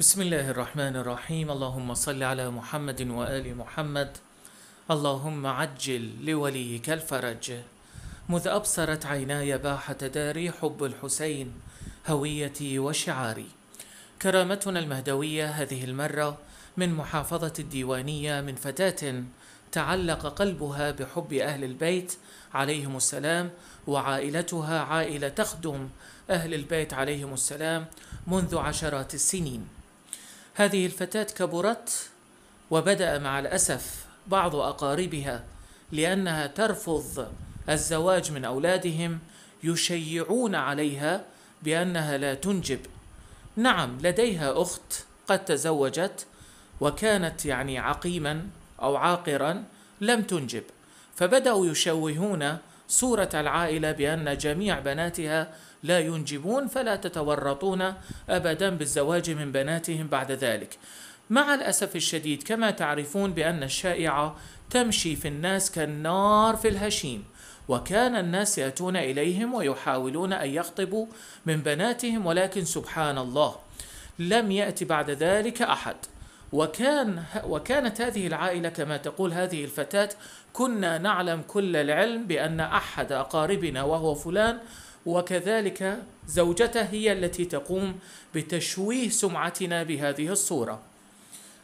بسم الله الرحمن الرحيم اللهم صل على محمد وآل محمد اللهم عجل لوليك الفرج مذ أبصرت عيناي باحة داري حب الحسين هويتي وشعاري كرامتنا المهدوية هذه المرة من محافظة الديوانية من فتاة تعلق قلبها بحب أهل البيت عليهم السلام وعائلتها عائلة تخدم أهل البيت عليهم السلام منذ عشرات السنين هذه الفتاة كبرت وبدأ مع الأسف بعض أقاربها لأنها ترفض الزواج من أولادهم يشيعون عليها بأنها لا تنجب نعم لديها أخت قد تزوجت وكانت يعني عقيما أو عاقرا لم تنجب فبدأوا يشوهون صورة العائلة بأن جميع بناتها لا ينجبون فلا تتورطون أبدا بالزواج من بناتهم بعد ذلك مع الأسف الشديد كما تعرفون بأن الشائعة تمشي في الناس كالنار في الهشيم وكان الناس يأتون إليهم ويحاولون أن يخطبوا من بناتهم ولكن سبحان الله لم يأتي بعد ذلك أحد وكان وكانت هذه العائلة كما تقول هذه الفتاة كنا نعلم كل العلم بأن أحد أقاربنا وهو فلان وكذلك زوجته هي التي تقوم بتشويه سمعتنا بهذه الصورة.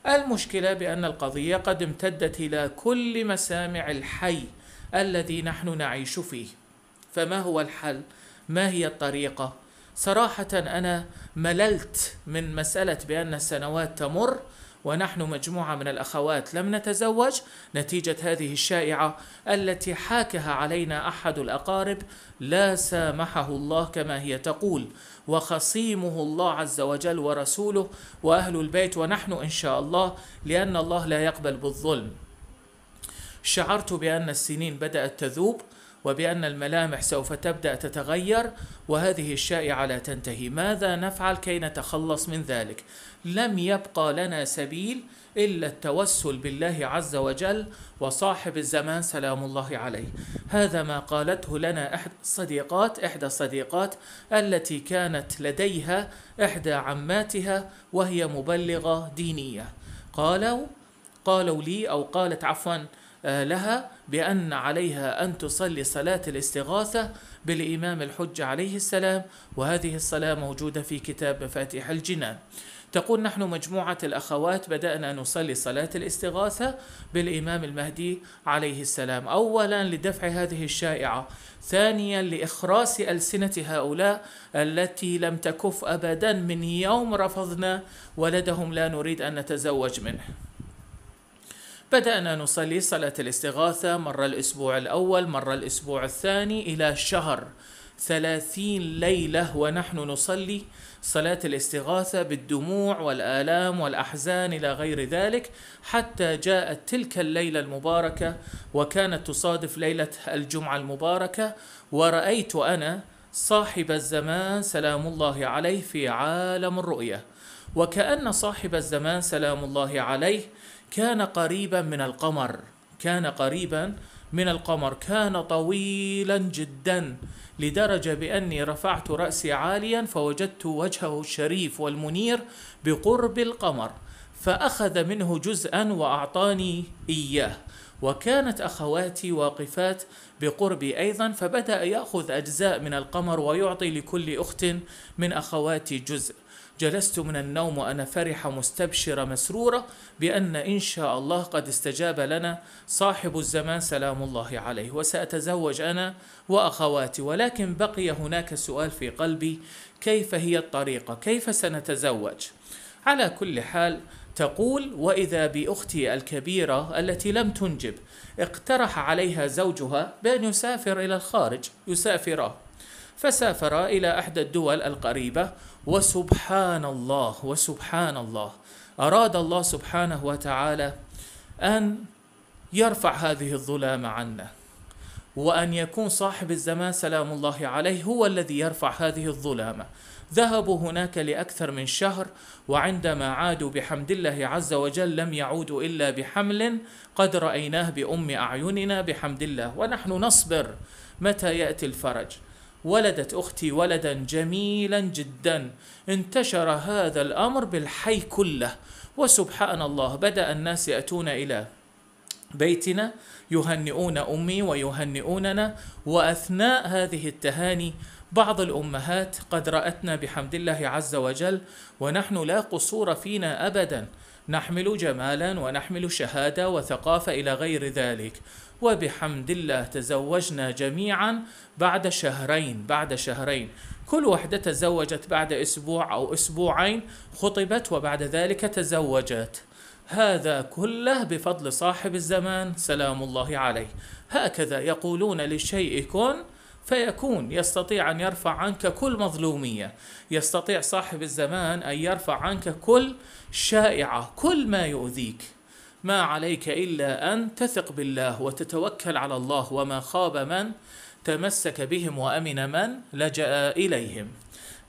المشكلة بأن القضية قد امتدت إلى كل مسامع الحي الذي نحن نعيش فيه. فما هو الحل؟ ما هي الطريقة؟ صراحة أنا مللت من مسألة بأن السنوات تمر ونحن مجموعة من الأخوات لم نتزوج نتيجة هذه الشائعة التي حاكها علينا أحد الأقارب لا سامحه الله كما هي تقول وخصيمه الله عز وجل ورسوله وأهل البيت ونحن إن شاء الله لأن الله لا يقبل بالظلم شعرت بأن السنين بدأت تذوب وبأن الملامح سوف تبدأ تتغير وهذه الشائعة لا تنتهي ماذا نفعل كي نتخلص من ذلك لم يبقى لنا سبيل إلا التوسل بالله عز وجل وصاحب الزمان سلام الله عليه هذا ما قالته لنا إحدى الصديقات إحدى الصديقات التي كانت لديها إحدى عماتها وهي مبلغة دينية قالوا قالوا لي أو قالت عفواً لها بأن عليها أن تصلي صلاة الاستغاثة بالإمام الحج عليه السلام وهذه الصلاة موجودة في كتاب مفاتيح الجنان تقول نحن مجموعة الأخوات بدأنا نصلي صلاة الاستغاثة بالإمام المهدي عليه السلام أولا لدفع هذه الشائعة ثانيا لإخراس ألسنة هؤلاء التي لم تكف أبدا من يوم رفضنا ولدهم لا نريد أن نتزوج منه بدأنا نصلي صلاة الاستغاثة مرة الأسبوع الأول مرة الأسبوع الثاني إلى شهر ثلاثين ليلة ونحن نصلي صلاة الاستغاثة بالدموع والآلام والأحزان إلى غير ذلك حتى جاءت تلك الليلة المباركة وكانت تصادف ليلة الجمعة المباركة ورأيت أنا صاحب الزمان سلام الله عليه في عالم الرؤية وكأن صاحب الزمان سلام الله عليه كان قريبا من القمر كان قريبا من القمر كان طويلا جدا لدرجة بأني رفعت رأسي عاليا فوجدت وجهه الشريف والمنير بقرب القمر فأخذ منه جزءا وأعطاني إياه وكانت أخواتي واقفات بقربي أيضا فبدأ يأخذ أجزاء من القمر ويعطي لكل أخت من أخواتي جزء جلست من النوم وأنا فرحة مستبشرة مسرورة بأن إن شاء الله قد استجاب لنا صاحب الزمان سلام الله عليه وسأتزوج أنا وأخواتي ولكن بقي هناك سؤال في قلبي كيف هي الطريقة كيف سنتزوج على كل حال تقول واذا باختي الكبيره التي لم تنجب اقترح عليها زوجها بان يسافر الى الخارج يسافرا فسافر إلى أحدى الدول القريبة وسبحان الله وسبحان الله أراد الله سبحانه وتعالى أن يرفع هذه الظلام عنا وأن يكون صاحب الزمان سلام الله عليه هو الذي يرفع هذه الظلامة ذهبوا هناك لأكثر من شهر وعندما عادوا بحمد الله عز وجل لم يعودوا إلا بحمل قد رأيناه بأم أعيننا بحمد الله ونحن نصبر متى يأتي الفرج ولدت أختي ولدا جميلا جدا انتشر هذا الأمر بالحي كله وسبحان الله بدأ الناس يأتون إلى بيتنا يهنئون امي ويهنئوننا واثناء هذه التهاني بعض الامهات قد راتنا بحمد الله عز وجل ونحن لا قصور فينا ابدا نحمل جمالا ونحمل شهاده وثقافه الى غير ذلك وبحمد الله تزوجنا جميعا بعد شهرين بعد شهرين كل وحدة تزوجت بعد أسبوع أو أسبوعين خطبت وبعد ذلك تزوجت هذا كله بفضل صاحب الزمان سلام الله عليه هكذا يقولون للشيء كن فيكون يستطيع أن يرفع عنك كل مظلومية يستطيع صاحب الزمان أن يرفع عنك كل شائعة كل ما يؤذيك ما عليك إلا أن تثق بالله وتتوكل على الله وما خاب من تمسك بهم وأمن من لجأ إليهم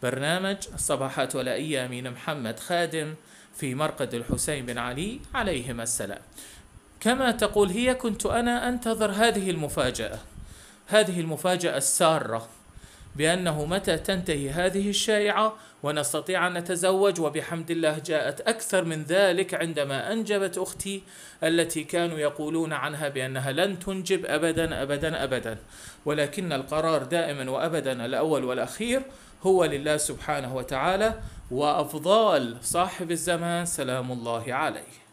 برنامج الصباحات ولائية من محمد خادم في مرقد الحسين بن علي عليهما السلام كما تقول هي كنت أنا أنتظر هذه المفاجأة هذه المفاجأة السارة بأنه متى تنتهي هذه الشائعة ونستطيع أن نتزوج وبحمد الله جاءت أكثر من ذلك عندما أنجبت أختي التي كانوا يقولون عنها بأنها لن تنجب أبدا أبدا أبدا ولكن القرار دائما وأبدا الأول والأخير هو لله سبحانه وتعالى وأفضال صاحب الزمان سلام الله عليه